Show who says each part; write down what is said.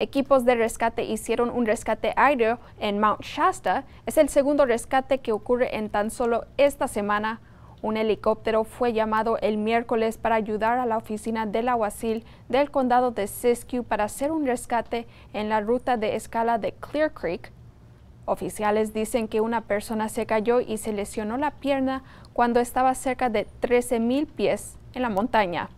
Speaker 1: Equipos de rescate hicieron un rescate aéreo en Mount Shasta. Es el segundo rescate que ocurre en tan solo esta semana. Un helicóptero fue llamado el miércoles para ayudar a la oficina del aguacil del condado de Siskiyou para hacer un rescate en la ruta de escala de Clear Creek. Oficiales dicen que una persona se cayó y se lesionó la pierna cuando estaba cerca de 13.000 pies en la montaña.